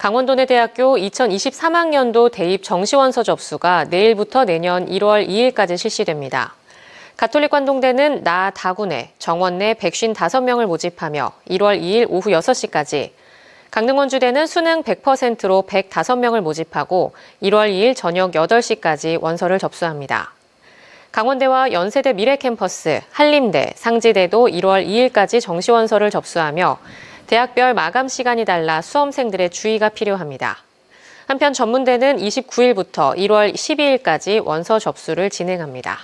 강원도내대학교 2023학년도 대입 정시원서 접수가 내일부터 내년 1월 2일까지 실시됩니다. 가톨릭 관동대는 나 다구내, 정원내 155명을 모집하며 1월 2일 오후 6시까지, 강릉원주대는 수능 100%로 105명을 모집하고 1월 2일 저녁 8시까지 원서를 접수합니다. 강원대와 연세대 미래캠퍼스, 한림대, 상지대도 1월 2일까지 정시원서를 접수하며 대학별 마감 시간이 달라 수험생들의 주의가 필요합니다. 한편 전문대는 29일부터 1월 12일까지 원서 접수를 진행합니다.